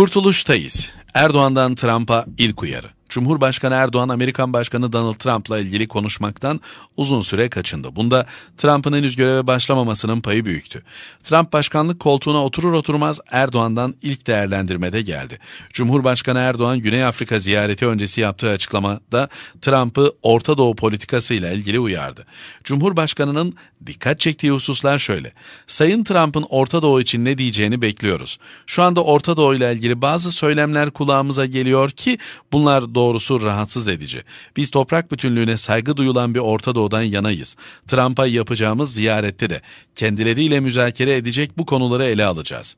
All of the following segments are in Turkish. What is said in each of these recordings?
Kurtuluştayız. Erdoğan'dan Trump'a ilk uyarı. Cumhurbaşkanı Erdoğan Amerikan Başkanı Donald Trump'la ilgili konuşmaktan uzun süre kaçındı. Bunda Trump'ın henüz göreve başlamamasının payı büyüktü. Trump başkanlık koltuğuna oturur oturmaz Erdoğan'dan ilk değerlendirmede geldi. Cumhurbaşkanı Erdoğan Güney Afrika ziyareti öncesi yaptığı açıklamada Trump'ı Orta Doğu politikasıyla ilgili uyardı. Cumhurbaşkanının dikkat çektiği hususlar şöyle. Sayın Trump'ın Orta Doğu için ne diyeceğini bekliyoruz. Şu anda Orta Doğu ile ilgili bazı söylemler kulağımıza geliyor ki bunlar doğrusu rahatsız edici. Biz toprak bütünlüğüne saygı duyulan bir Orta Doğu'dan yanayız. Trump'a yapacağımız ziyarette de kendileriyle müzakere edecek bu konuları ele alacağız.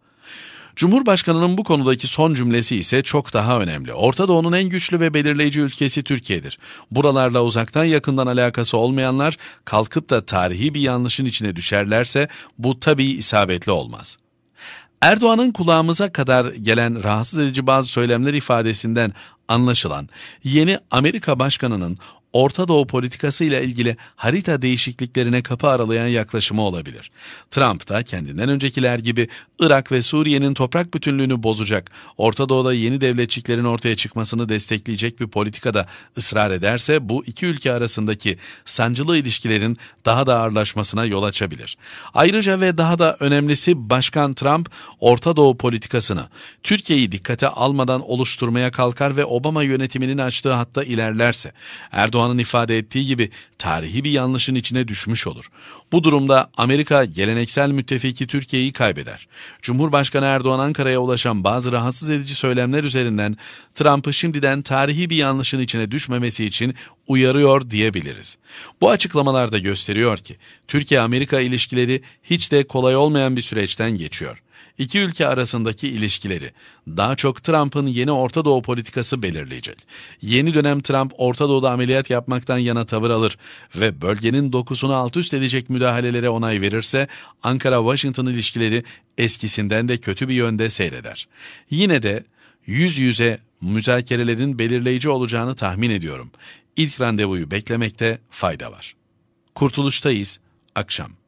Cumhurbaşkanının bu konudaki son cümlesi ise çok daha önemli. Orta Doğu'nun en güçlü ve belirleyici ülkesi Türkiye'dir. Buralarla uzaktan yakından alakası olmayanlar kalkıp da tarihi bir yanlışın içine düşerlerse bu tabii isabetli olmaz. Erdoğan'ın kulağımıza kadar gelen rahatsız edici bazı söylemler ifadesinden anlaşılan yeni Amerika Başkanı'nın Orta Doğu politikası ile ilgili harita değişikliklerine kapı aralayan yaklaşımı olabilir. Trump da kendinden öncekiler gibi Irak ve Suriye'nin toprak bütünlüğünü bozacak, Orta Doğu'da yeni devletçiklerin ortaya çıkmasını destekleyecek bir politikada ısrar ederse bu iki ülke arasındaki sancılı ilişkilerin daha da ağırlaşmasına yol açabilir. Ayrıca ve daha da önemlisi Başkan Trump Orta Doğu politikasını Türkiye'yi dikkate almadan oluşturmaya kalkar ve Obama yönetiminin açtığı hatta ilerlerse Erdoğan Erdoğan'ın ifade ettiği gibi tarihi bir yanlışın içine düşmüş olur. Bu durumda Amerika geleneksel müttefiki Türkiye'yi kaybeder. Cumhurbaşkanı Erdoğan Ankara'ya ulaşan bazı rahatsız edici söylemler üzerinden Trump'ı şimdiden tarihi bir yanlışın içine düşmemesi için uyarıyor diyebiliriz. Bu açıklamalarda gösteriyor ki Türkiye-Amerika ilişkileri hiç de kolay olmayan bir süreçten geçiyor. İki ülke arasındaki ilişkileri daha çok Trump'ın yeni Orta Doğu politikası belirleyecek. Yeni dönem Trump Orta Doğu'da ameliyat yapmaktan yana tavır alır ve bölgenin dokusunu alt üst edecek müdahalelere onay verirse Ankara-Washington ilişkileri eskisinden de kötü bir yönde seyreder. Yine de yüz yüze müzakerelerin belirleyici olacağını tahmin ediyorum. İlk randevuyu beklemekte fayda var. Kurtuluştayız, akşam.